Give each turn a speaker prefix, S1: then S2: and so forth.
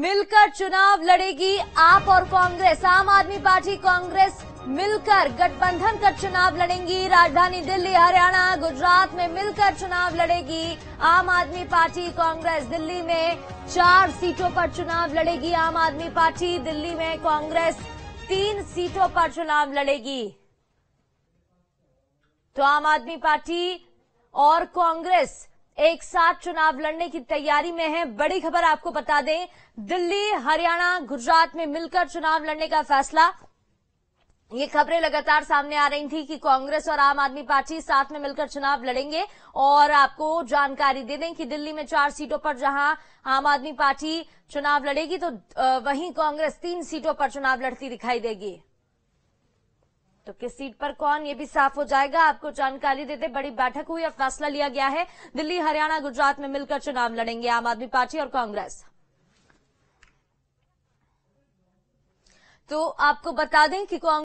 S1: मिलकर चुनाव लड़ेगी आप और कांग्रेस आम आदमी पार्टी कांग्रेस मिलकर गठबंधन कर चुनाव लड़ेंगी राजधानी दिल्ली हरियाणा गुजरात में मिलकर चुनाव लड़ेगी आम आदमी पार्टी कांग्रेस दिल्ली में चार सीटों पर चुनाव लड़ेगी आम आदमी पार्टी दिल्ली में कांग्रेस तीन सीटों पर चुनाव लड़ेगी तो आम आदमी पार्टी और कांग्रेस एक साथ चुनाव लड़ने की तैयारी में है बड़ी खबर आपको बता दें दिल्ली हरियाणा गुजरात में मिलकर चुनाव लड़ने का फैसला ये खबरें लगातार सामने आ रही थी कि कांग्रेस और आम आदमी पार्टी साथ में मिलकर चुनाव लड़ेंगे और आपको जानकारी दे दें कि दिल्ली में चार सीटों पर जहां आम आदमी पार्टी चुनाव लड़ेगी तो वहीं कांग्रेस तीन सीटों पर चुनाव लड़ती दिखाई देगी तो किस सीट पर कौन ये भी साफ हो जाएगा आपको जानकारी देते बड़ी बैठक हुई और फैसला लिया गया है दिल्ली हरियाणा गुजरात में मिलकर चुनाव लड़ेंगे आम आदमी पार्टी और कांग्रेस तो आपको बता दें कि कांग्रेस